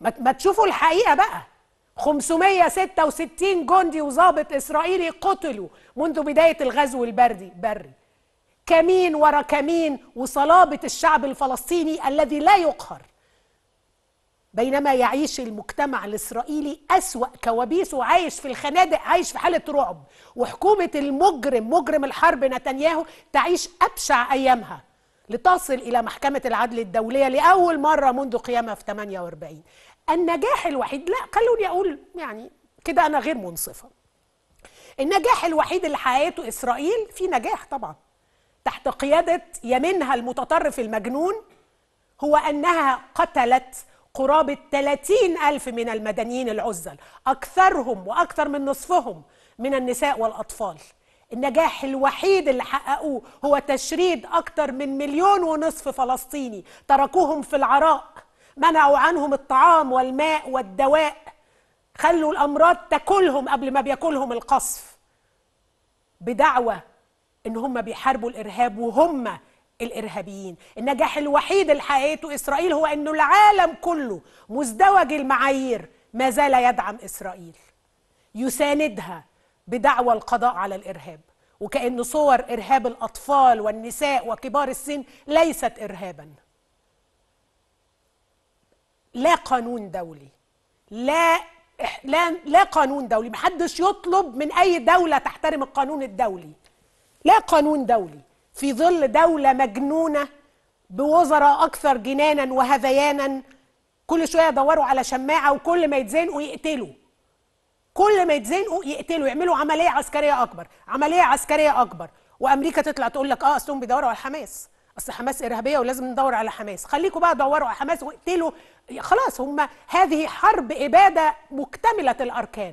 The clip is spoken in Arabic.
ما تشوفوا الحقيقه بقى 566 جندي وظابط اسرائيلي قتلوا منذ بدايه الغزو البري بري كمين ورا كمين وصلابه الشعب الفلسطيني الذي لا يقهر بينما يعيش المجتمع الاسرائيلي اسوا كوابيسه عايش في الخنادق عايش في حاله رعب وحكومه المجرم مجرم الحرب نتنياهو تعيش ابشع ايامها لتصل إلى محكمة العدل الدولية لأول مرة منذ قيامها في 48 النجاح الوحيد لا خلوني أقول يعني كده أنا غير منصفة النجاح الوحيد اللي حققته إسرائيل في نجاح طبعا تحت قيادة يمينها المتطرف المجنون هو أنها قتلت قرابة 30 ألف من المدنيين العزل أكثرهم وأكثر من نصفهم من النساء والأطفال النجاح الوحيد اللي حققوه هو تشريد أكتر من مليون ونصف فلسطيني تركوهم في العراء منعوا عنهم الطعام والماء والدواء خلوا الأمراض تاكلهم قبل ما بياكلهم القصف بدعوة إن هم بيحاربوا الإرهاب وهم الارهابيين النجاح الوحيد اللي حققته اسرائيل هو انه العالم كله مزدوج المعايير ما زال يدعم اسرائيل يساندها بدعوى القضاء على الارهاب وكأن صور إرهاب الأطفال والنساء وكبار السن ليست إرهابا لا قانون دولي لا لا لا قانون دولي محدش يطلب من أي دولة تحترم القانون الدولي لا قانون دولي في ظل دولة مجنونة بوزراء أكثر جنانا وهذيانا كل شوية يدوروا على شماعة وكل ما يتزنقوا يقتلوا كل ما يتزنقوا يقتلوا يعملوا عمليه عسكريه اكبر عمليه عسكريه اكبر وامريكا تطلع تقول لك اه اصلهم بيدوروا على حماس اصل حماس ارهابيه ولازم ندور على حماس خليكم بقى دوروا على حماس واقتلوا خلاص هم هذه حرب اباده مكتمله الاركان